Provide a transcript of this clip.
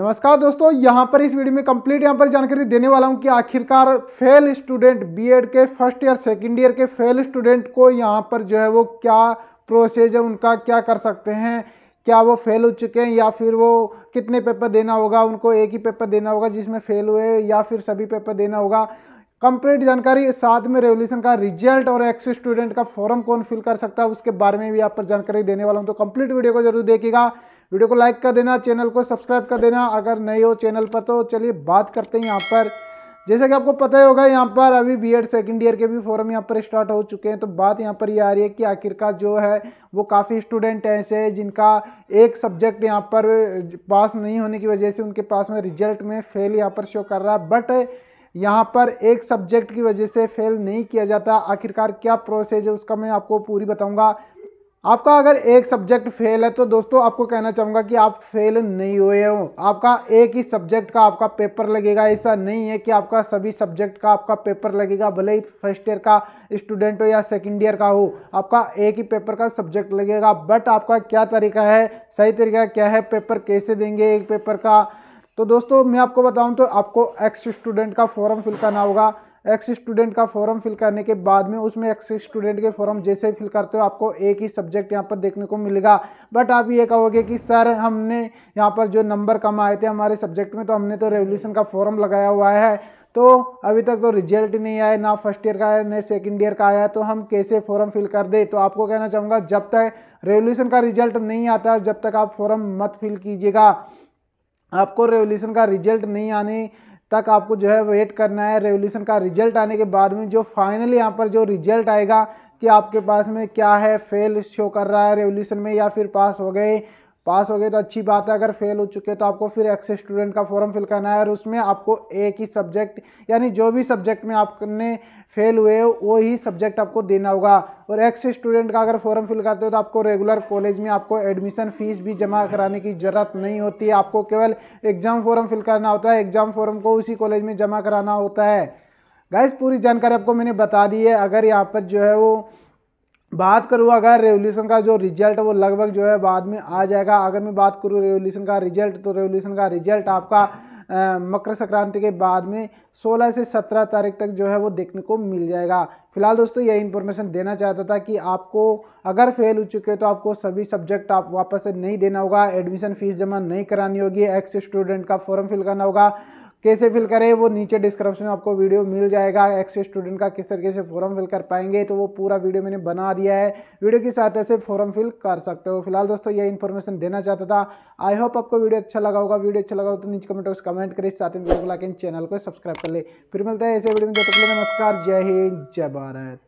नमस्कार दोस्तों यहाँ पर इस वीडियो में कंप्लीट यहाँ पर जानकारी देने वाला हूँ कि आखिरकार फेल स्टूडेंट बीएड के फर्स्ट ईयर सेकेंड ईयर के फेल स्टूडेंट को यहाँ पर जो है वो क्या प्रोसेस है उनका क्या कर सकते हैं क्या वो फेल हो चुके हैं या फिर वो कितने पेपर देना होगा उनको एक ही पेपर देना होगा जिसमें फेल हुए या फिर सभी पेपर देना होगा कंप्लीट जानकारी साथ में रेवोल्यूशन का रिजल्ट और एक्स स्टूडेंट का फॉर्म कौन फिल कर सकता है उसके बारे में भी यहाँ पर जानकारी देने वाला हूँ तो कंप्लीट वीडियो को जरूर देखिएगा वीडियो को लाइक कर देना चैनल को सब्सक्राइब कर देना अगर नए हो चैनल पर तो चलिए बात करते हैं यहाँ पर जैसे कि आपको पता ही होगा यहाँ पर अभी बी एड सेकेंड ईयर के भी फॉरम यहाँ पर स्टार्ट हो चुके हैं तो बात यहाँ पर ये यह आ रही है कि आखिरकार जो है वो काफ़ी स्टूडेंट ऐसे हैं जिनका एक सब्जेक्ट यहाँ पर पास नहीं होने की वजह से उनके पास में रिजल्ट में फेल यहाँ पर शो कर रहा है बट यहाँ पर एक सब्जेक्ट की वजह से फेल नहीं किया जाता आखिरकार क्या प्रोसेस है उसका मैं आपको पूरी बताऊँगा आपका अगर एक सब्जेक्ट फेल है तो दोस्तों आपको कहना चाहूँगा कि आप फेल नहीं हुए हो आपका एक ही सब्जेक्ट का आपका पेपर लगेगा ऐसा नहीं है कि आपका सभी सब्जेक्ट का आपका पेपर लगेगा भले ही फर्स्ट ईयर का स्टूडेंट हो या सेकेंड ईयर का हो आपका एक ही पेपर का सब्जेक्ट लगेगा बट आपका क्या तरीका है सही तरीका क्या है पेपर कैसे देंगे एक पेपर का तो दोस्तों मैं आपको बताऊँ तो आपको एक्स स्टूडेंट का फॉर्म फिल करना होगा एक्स स्टूडेंट का फॉर्म फिल करने के बाद में उसमें एक्स स्टूडेंट के फॉर्म जैसे फिल करते हो आपको एक ही सब्जेक्ट यहाँ पर देखने को मिलेगा बट आप ये कहोगे कि सर हमने यहाँ पर जो नंबर कम आए थे हमारे सब्जेक्ट में तो हमने तो रेवोल्यूशन का फॉर्म लगाया हुआ है तो अभी तक तो रिजल्ट नहीं आया ना फर्स्ट ईयर का आया ना सेकेंड ईयर का आया तो हम कैसे फॉर्म फिल कर दे तो आपको कहना चाहूँगा जब तक रेवोल्यूशन का रिजल्ट नहीं आता जब तक आप फॉर्म मत फिल कीजिएगा आपको रेवोल्यूशन का रिजल्ट नहीं आने तक आपको जो है वेट करना है रेवोल्यूशन का रिजल्ट आने के बाद में जो फाइनल यहाँ पर जो रिजल्ट आएगा कि आपके पास में क्या है फेल शो कर रहा है रेवोल्यूशन में या फिर पास हो गए पास हो गए तो अच्छी बात है अगर फेल हो चुके तो आपको फिर एक्स स्टूडेंट का फॉर्म फिल करना है और उसमें आपको एक ही सब्जेक्ट यानी जो भी सब्जेक्ट में आपने फेल हुए वो ही सब्जेक्ट आपको देना होगा और एक्स स्टूडेंट का अगर फॉर्म फिल करते हो तो आपको रेगुलर कॉलेज में आपको एडमिशन फ़ीस भी जमा कराने की ज़रूरत नहीं होती है आपको केवल एग्ज़ाम फॉर्म फिल करना होता है एग्ज़ाम फॉर्म को उसी कॉलेज में जमा कराना होता है गाइज पूरी जानकारी आपको मैंने बता दी है अगर यहाँ पर जो है वो बात करूँ अगर रेवोल्यूशन का जो रिजल्ट वो लगभग जो है बाद में आ जाएगा अगर मैं बात करूँ रेवोल्यूशन का रिजल्ट तो रेवोल्यूशन का रिजल्ट आपका मकर संक्रांति के बाद में 16 से 17 तारीख तक जो है वो देखने को मिल जाएगा फिलहाल दोस्तों यही इन्फॉर्मेशन देना चाहता था कि आपको अगर फेल हो चुके हो तो आपको सभी सब्जेक्ट आप वापस नहीं देना होगा एडमिशन फीस जमा नहीं करानी होगी एक्स स्टूडेंट का फॉर्म फिल करना होगा कैसे फिल करें वो नीचे डिस्क्रिप्शन में आपको वीडियो मिल जाएगा एक्स स्टूडेंट का किस तरीके से फॉर्म फिल कर पाएंगे तो वो पूरा वीडियो मैंने बना दिया है वीडियो के साथ ऐसे फॉर्म फिल कर सकते हो फिलहाल दोस्तों ये इन्फॉर्मेशन देना चाहता था आई होप आपको वीडियो अच्छा लगा होगा वीडियो अच्छा लगा हो तो नीचे कमेंट बॉक्स कमेंट करें साथ ही वीडियो को लाइक चैनल को सब्सक्राइब कर ले फिर मिलता है ऐसे वीडियो में नमस्कार जय हिंद जय भारत